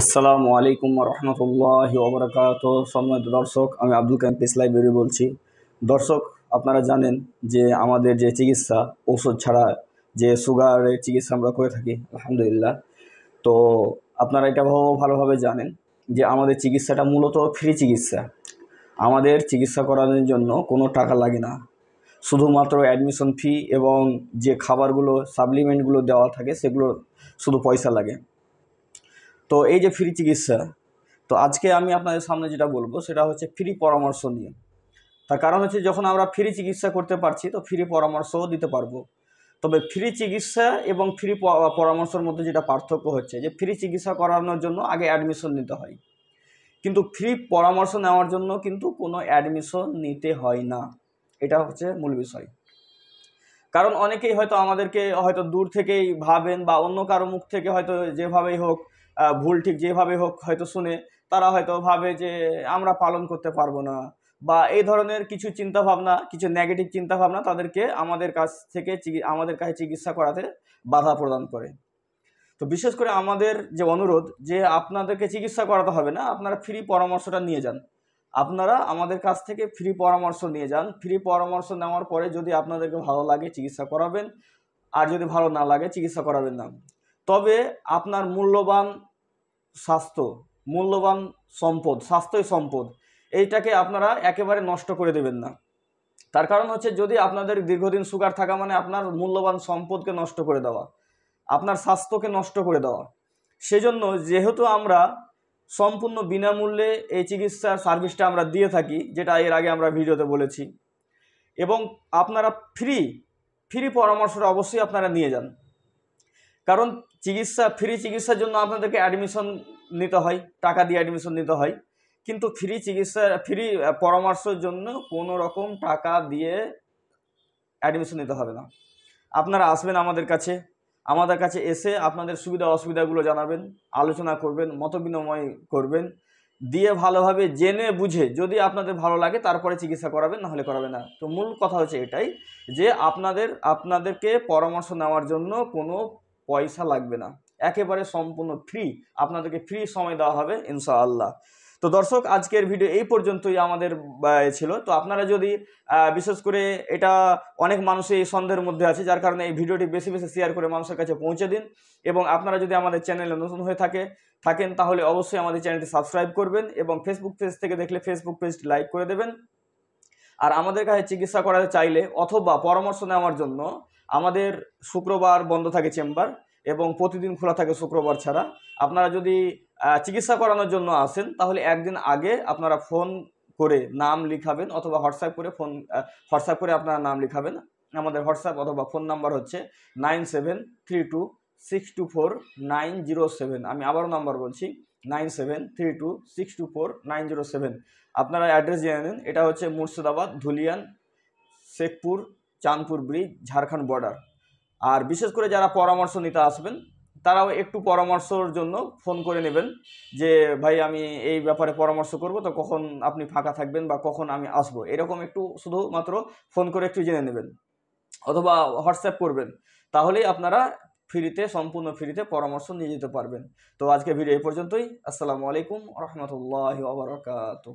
আসসালামু আলাইকুম রহমতুল্লাহ ওবরাকাত সম্মানিত দর্শক আমি আব্দুল কাইম পিসলাই বেরি বলছি দর্শক আপনারা জানেন যে আমাদের যে চিকিৎসা ওষুধ ছাড়া যে সুগারের চিকিৎসা আমরা করে থাকি আলহামদুলিল্লাহ তো আপনারা এটা ভালোভাবে জানেন যে আমাদের চিকিৎসাটা মূলত ফ্রি চিকিৎসা আমাদের চিকিৎসা করানোর জন্য কোনো টাকা লাগে না শুধুমাত্র অ্যাডমিশন ফি এবং যে খাবারগুলো সাপ্লিমেন্টগুলো দেওয়া থাকে সেগুলো শুধু পয়সা লাগে তো এই যে ফ্রি চিকিৎসা তো আজকে আমি আপনাদের সামনে যেটা বলবো সেটা হচ্ছে ফ্রি পরামর্শ নিয়ে তার কারণ হচ্ছে যখন আমরা ফ্রি চিকিৎসা করতে পারছি তো ফ্রি পরামর্শও দিতে পারবো তবে ফ্রি চিকিৎসা এবং ফ্রি পরামর্শের মধ্যে যেটা পার্থক্য হচ্ছে যে ফ্রি চিকিৎসা করানোর জন্য আগে অ্যাডমিশন নিতে হয় কিন্তু ফ্রি পরামর্শ নেওয়ার জন্য কিন্তু কোনো অ্যাডমিশন নিতে হয় না এটা হচ্ছে মূল বিষয় কারণ অনেকেই হয়তো আমাদেরকে হয়তো দূর থেকেই ভাবেন বা অন্য কারো মুখ থেকে হয়তো যেভাবেই হোক ভুল ঠিক যেভাবে হোক হয়তো শুনে তারা হয়তো ভাবে যে আমরা পালন করতে পারবো না বা এই ধরনের কিছু চিন্তাভাবনা কিছু নেগেটিভ চিন্তাভাবনা তাদেরকে আমাদের কাছ থেকে আমাদের কাছে চিকিৎসা করাতে বাধা প্রদান করে তো বিশেষ করে আমাদের যে অনুরোধ যে আপনাদেরকে চিকিৎসা করাতে হবে না আপনারা ফ্রি পরামর্শটা নিয়ে যান আপনারা আমাদের কাছ থেকে ফ্রি পরামর্শ নিয়ে যান ফ্রি পরামর্শ নেওয়ার পরে যদি আপনাদেরকে ভালো লাগে চিকিৎসা করাবেন আর যদি ভালো না লাগে চিকিৎসা করাবেন না তবে আপনার মূল্যবান স্বাস্থ্য মূল্যবান সম্পদ স্বাস্থ্যই সম্পদ এইটাকে আপনারা একেবারে নষ্ট করে দেবেন না তার কারণ হচ্ছে যদি আপনাদের দীর্ঘদিন সুগার থাকা মানে আপনার মূল্যবান সম্পদকে নষ্ট করে দেওয়া আপনার স্বাস্থ্যকে নষ্ট করে দেওয়া সেজন্য যেহেতু আমরা সম্পূর্ণ বিনামূল্যে এই চিকিৎসার সার্ভিসটা আমরা দিয়ে থাকি যেটা এর আগে আমরা ভিডিওতে বলেছি এবং আপনারা ফ্রি ফ্রি পরামর্শটা অবশ্যই আপনারা নিয়ে যান কারণ চিকিৎসা ফ্রি চিকিৎসার জন্য আপনাদেরকে অ্যাডমিশন নিতে হয় টাকা দিয়ে অ্যাডমিশন নিতে হয় কিন্তু ফ্রি চিকিৎসা ফ্রি পরামর্শের জন্য কোনো রকম টাকা দিয়ে অ্যাডমিশন নিতে হবে না আপনারা আসবেন আমাদের কাছে আমাদের কাছে এসে আপনাদের সুবিধা অসুবিধাগুলো জানাবেন আলোচনা করবেন মত বিনিময় করবেন দিয়ে ভালোভাবে জেনে বুঝে যদি আপনাদের ভালো লাগে তারপরে চিকিৎসা করাবেন নাহলে করাবে না তো মূল কথা হচ্ছে এটাই যে আপনাদের আপনাদেরকে পরামর্শ নেওয়ার জন্য কোনো পয়সা লাগবে না একেবারে সম্পূর্ণ ফ্রি আপনাদেরকে ফ্রি সময় দেওয়া হবে ইনশাআল্লাহ তো দর্শক আজকের ভিডিও এই পর্যন্তই আমাদের ছিল তো আপনারা যদি বিশেষ করে এটা অনেক মানুষই এই সন্দেহের মধ্যে আছে যার কারণে এই ভিডিওটি বেশি বেশি শেয়ার করে মানুষের কাছে পৌঁছে দিন এবং আপনারা যদি আমাদের চ্যানেলে নতুন হয়ে থাকে থাকেন তাহলে অবশ্যই আমাদের চ্যানেলটি সাবস্ক্রাইব করবেন এবং ফেসবুক পেজ থেকে দেখলে ফেসবুক পেজটি লাইক করে দেবেন আর আমাদের কাছে চিকিৎসা করাতে চাইলে অথবা পরামর্শ নেওয়ার জন্য আমাদের শুক্রবার বন্ধ থাকে চেম্বার এবং প্রতিদিন খোলা থাকে শুক্রবার ছাড়া আপনারা যদি চিকিৎসা করানোর জন্য আসেন তাহলে একদিন আগে আপনারা ফোন করে নাম লিখাবেন অথবা হোয়াটসঅ্যাপ করে ফোন হোয়াটসঅ্যাপ করে আপনারা নাম লিখাবেন আমাদের হোয়াটসঅ্যাপ অথবা ফোন নাম্বার হচ্ছে nine seven three two six two four nine zero seven আমি আবারও নাম্বার বলছি nine seven three two six two four nine zero seven আপনারা অ্যাড্রেস জেনে নিন এটা হচ্ছে মুর্শিদাবাদ ধুলিয়ান শেখপুর চাঁদপুর ব্রিজ ঝাড়খণ্ড বর্ডার আর বিশেষ করে যারা পরামর্শ নিতে আসবেন তারাও একটু পরামর্শর জন্য ফোন করে নেবেন যে ভাই আমি এই ব্যাপারে পরামর্শ করব তো কখন আপনি ফাঁকা থাকবেন বা কখন আমি আসব এরকম একটু শুধুমাত্র ফোন করে একটু জেনে নেবেন অথবা হোয়াটসঅ্যাপ করবেন তাহলেই আপনারা ফ্রিতে সম্পূর্ণ ফ্রিতে পরামর্শ নিয়ে যেতে পারবেন তো আজকে ভিডিও এই পর্যন্তই আসসালামু আলাইকুম রহমতুল্লাহ আবরকাত